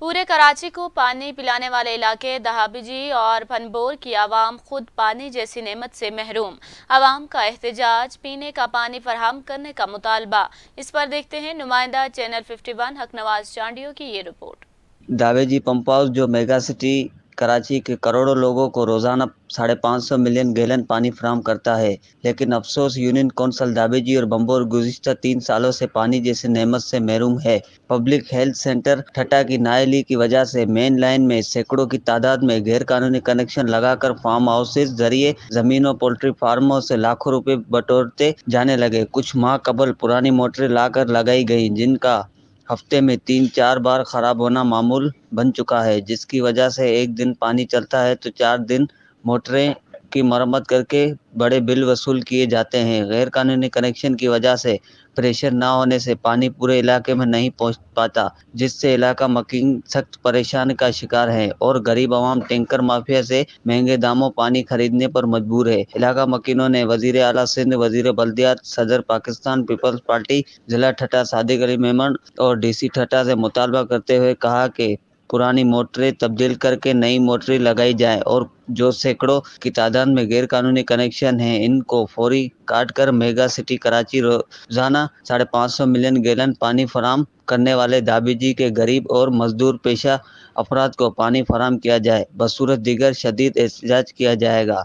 पूरे कराची को पानी पिलाने वाले इलाके दहाबिजी और फनबोर की आवाम खुद पानी जैसी नेमत से महरूम आवाम का एहतजाज पीने का पानी फरहम करने का मुतालबा इस पर देखते हैं नुमाइंदा चैनल 51 हक नवाज चांडियो की ये रिपोर्ट दावेजी पंप हाउस जो मेगा सिटी कराची के करोड़ों लोगों को रोजाना साढ़े पाँच सौ मिलियन गैलन पानी फ्राहम करता है लेकिन अफसोस यूनियन कौंसल दाबेजी और बम्बोर गुजशत तीन सालों से पानी जैसे नहमत से महरूम है पब्लिक हेल्थ सेंटर ठटा की नायली की वजह से मेन लाइन में सैकड़ों की तादाद में गैर कानूनी कनेक्शन लगाकर फार्म हाउसेज जरिए जमीनों पोल्ट्री फार्मों से लाखों रुपए बटोरते जाने लगे कुछ माह कबल पुरानी मोटरें लाकर लगाई गई जिनका हफ्ते में तीन चार बार ख़राब होना मामूल बन चुका है जिसकी वजह से एक दिन पानी चलता है तो चार दिन मोटरें की मरम्मत करके बड़े बिल वसूल किए जाते हैं गैरकानूनी कनेक्शन की वजह से प्रेशर ना होने से पानी पूरे इलाके में नहीं पहुंच पाता जिससे इलाका मकिंग सख्त परेशान का शिकार है और गरीब आवाम टैंकर माफिया से महंगे दामों पानी खरीदने पर मजबूर है इलाका मकिनों ने वजीर अला सिंध वजीर बल्दियात सदर पाकिस्तान पीपल्स पार्टी जिला ठटा सादिक अली मेमन और डीसी ठटा से मुतालबा करते हुए कहा कि पुरानी मोटरें तब्दील करके नई मोटरें लगाई जाए और जो सैकड़ों की तादाद में गैरकानूनी कनेक्शन हैं इनको फौरी काट कर मेगा सिटी कराची रोजाना साढ़े पाँच सौ मिलियन गैलन पानी फराम करने वाले जी के गरीब और मजदूर पेशा अफराद को पानी फराम किया जाए बसूरत दिगर शदीद एहतजाज किया जाएगा